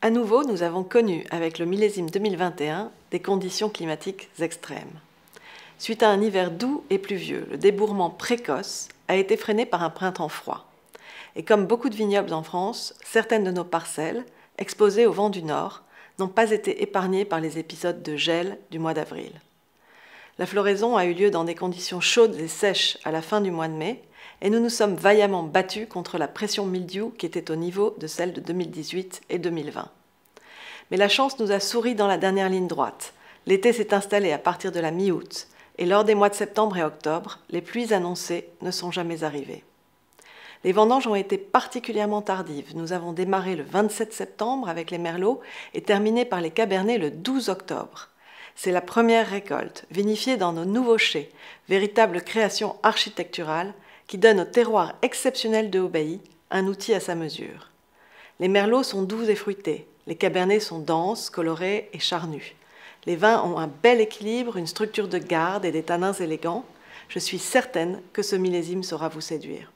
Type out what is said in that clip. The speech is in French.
À nouveau, nous avons connu, avec le millésime 2021, des conditions climatiques extrêmes. Suite à un hiver doux et pluvieux, le débourrement précoce a été freiné par un printemps froid. Et comme beaucoup de vignobles en France, certaines de nos parcelles, exposées au vent du nord, n'ont pas été épargnées par les épisodes de gel du mois d'avril. La floraison a eu lieu dans des conditions chaudes et sèches à la fin du mois de mai, et nous nous sommes vaillamment battus contre la pression mildiou qui était au niveau de celle de 2018 et 2020. Mais la chance nous a souri dans la dernière ligne droite. L'été s'est installé à partir de la mi-août, et lors des mois de septembre et octobre, les pluies annoncées ne sont jamais arrivées. Les vendanges ont été particulièrement tardives. Nous avons démarré le 27 septembre avec les merlots et terminé par les cabernets le 12 octobre. C'est la première récolte, vinifiée dans nos nouveaux chais, véritable création architecturale qui donne au terroir exceptionnel de Aubaye un outil à sa mesure. Les merlots sont doux et fruités, les cabernets sont denses, colorés et charnus. Les vins ont un bel équilibre, une structure de garde et des tanins élégants. Je suis certaine que ce millésime saura vous séduire.